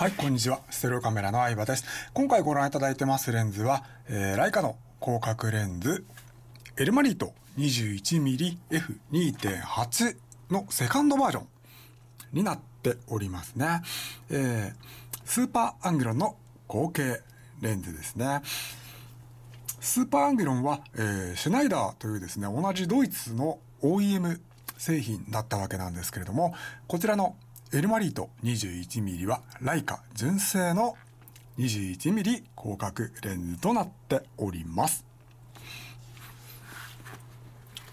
はいこんにちはステレオカメラの相葉です今回ご覧いただいてますレンズは、えー、ライカの広角レンズエルマリート 21mmF2.8 のセカンドバージョンになっておりますね、えー、スーパーアンギロンの合計レンズですねスーパーアンギロンは、えー、シュナイダーというですね同じドイツの OEM 製品だったわけなんですけれどもこちらのエルマリート 21mm はライカ純正の 21mm 広角レンズとなっております。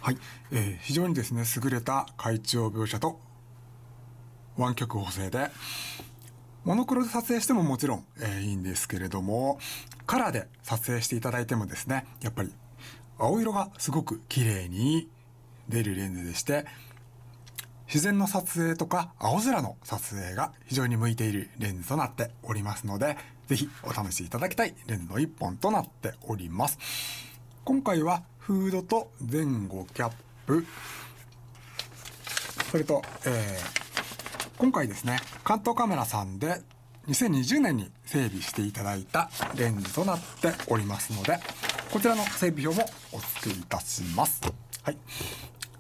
はい、えー、非常にですね優れた海長描写と湾曲補正でモノクロで撮影してももちろん、えー、いいんですけれどもカラーで撮影していただいてもですねやっぱり青色がすごく綺麗に出るレンズでして自然の撮影とか青空の撮影が非常に向いているレンズとなっておりますので、ぜひお試しいただきたいレンズの一本となっております。今回はフードと前後キャップ、それと、えー、今回ですね、関東カメラさんで2020年に整備していただいたレンズとなっておりますので、こちらの整備表もお付けいたします。はい。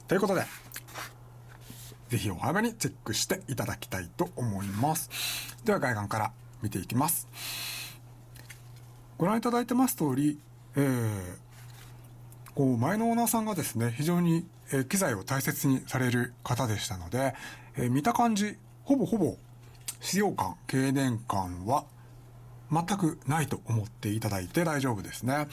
ということで、ぜひお早めにチェックしていただきたいと思います。では外観から見ていきます。ご覧いただいてます通り、えー、こう前のオーナーさんがですね非常に、機材を大切にされる方でしたので、え見た感じほぼほぼ使用感経年感は全くないと思っていただいて大丈夫ですね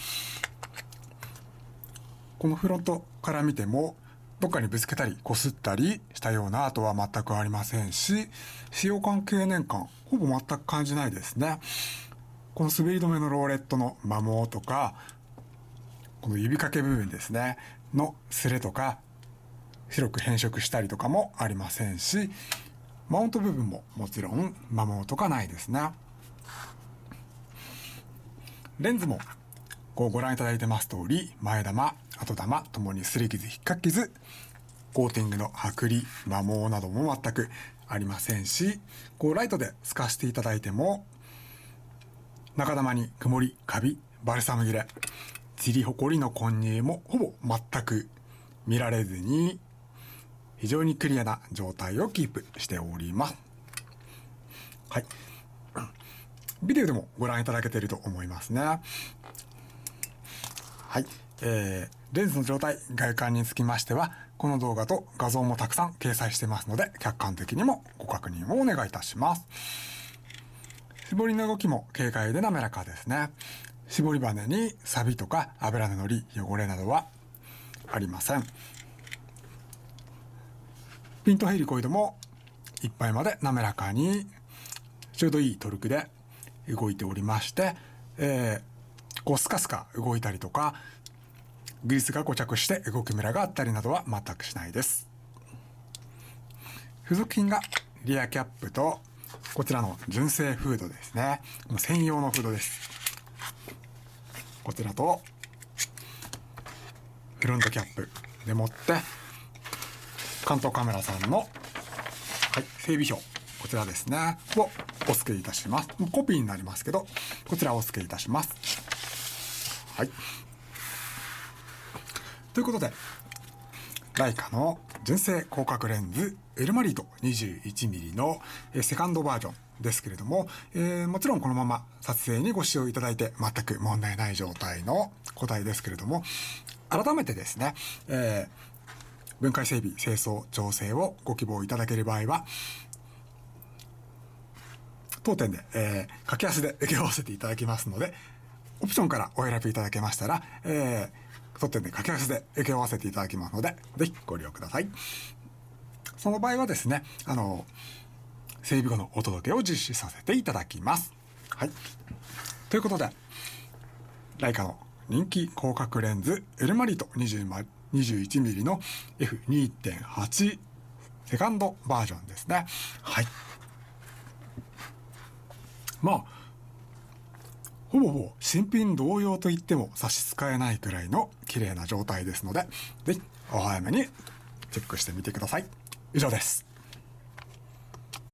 このフロントから見てもどっかにぶつけたり、こすったりしたような跡は全くありませんし、使用感経年間、ほぼ全く感じないですね。この滑り止めのローレットの摩耗とか、この指掛け部分ですね、のすれとか、白く変色したりとかもありませんし、マウント部分ももちろん摩耗とかないですね。レンズもこうご覧いただいてます通り、前玉、後玉ともに擦り傷、引っかき傷、コーティングの剥離、摩耗なども全くありませんし、こうライトで透かしていただいても、中玉に曇り、カビ、バルサム切れ、ちりほこりの混入もほぼ全く見られずに、非常にクリアな状態をキープしております。はい。ビデオでもご覧いただけていると思いますね。はい、えー、レンズの状態外観につきましてはこの動画と画像もたくさん掲載してますので客観的にもご確認をお願いいたします絞りの動きも軽快で滑らかですね絞り羽にサビとか油ののり汚れなどはありませんピントヘリコイドもいっぱいまで滑らかにちょうどいいトルクで動いておりまして、えー、こうスカスカ動いたりとか、グリスが固着して動きムラがあったりなどは全くしないです。付属品がリアキャップと、こちらの純正フードですね。専用のフードです。こちらと、フロントキャップでもって、関東カメラさんの、はい、整備表。こちらですね。をお付けいたします。コピーになりますけど、こちらをお付けいたします。はい。ということで、ライカの純正広角レンズエルマリート 21mm のセカンドバージョンですけれども、えー、もちろんこのまま撮影にご使用いただいて全く問題ない状態の個体ですけれども、改めてですね、えー、分解整備、清掃、調整をご希望いただける場合は、当店で、えー、格安で請け負わせていただきますので、オプションからお選びいただけましたら、えー、当店で掛け合わせで請け負わせていただきますので、ぜひご利用ください。その場合はですね、あの、整備後のお届けを実施させていただきます。はい。ということで、ライカの人気広角レンズエルマリート 21mm の F2.8 セカンドバージョンですね。はい。まあ、ほぼほぼ新品同様と言っても差し支えないくらいの綺麗な状態ですので、ぜひお早めにチェックしてみてください。以上です。